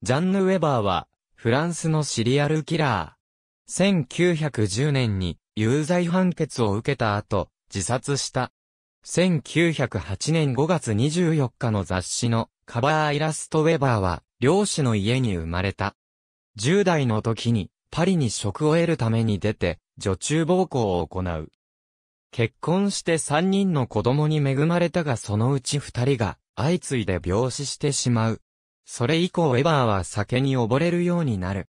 ジャンヌ・ウェバーは、フランスのシリアルキラー。1910年に有罪判決を受けた後、自殺した。1908年5月24日の雑誌のカバーイラストウェバーは、漁師の家に生まれた。10代の時に、パリに職を得るために出て、女中暴行を行う。結婚して3人の子供に恵まれたがそのうち2人が、相次いで病死してしまう。それ以降エバーは酒に溺れるようになる。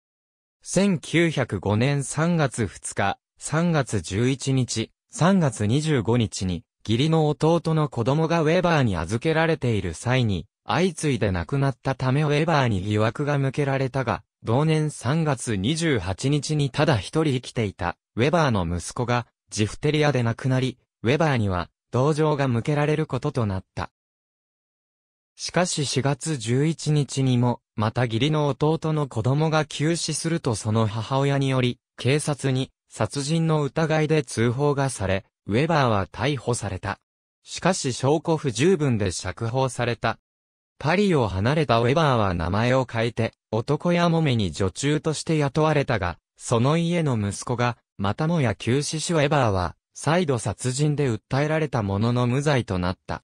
1905年3月2日、3月11日、3月25日に、義理の弟の子供がウェバーに預けられている際に、相次いで亡くなったためウェバーに疑惑が向けられたが、同年3月28日にただ一人生きていた、ウェバーの息子が、ジフテリアで亡くなり、ウェバーには、同情が向けられることとなった。しかし4月11日にも、また義理の弟の子供が急死するとその母親により、警察に殺人の疑いで通報がされ、ウェバーは逮捕された。しかし証拠不十分で釈放された。パリを離れたウェバーは名前を変えて、男やもめに女中として雇われたが、その家の息子が、またもや急死しウェバーは、再度殺人で訴えられたものの無罪となった。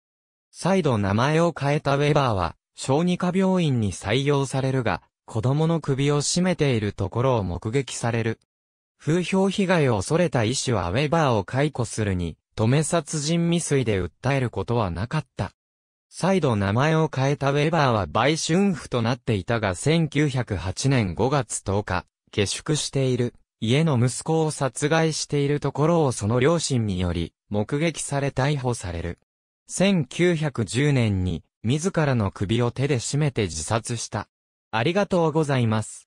再度名前を変えたウェバーは、小児科病院に採用されるが、子供の首を絞めているところを目撃される。風評被害を恐れた医師はウェバーを解雇するに、止め殺人未遂で訴えることはなかった。再度名前を変えたウェバーは売春婦となっていたが1908年5月10日、下宿している家の息子を殺害しているところをその両親により目撃され逮捕される。1910年に自らの首を手で絞めて自殺した。ありがとうございます。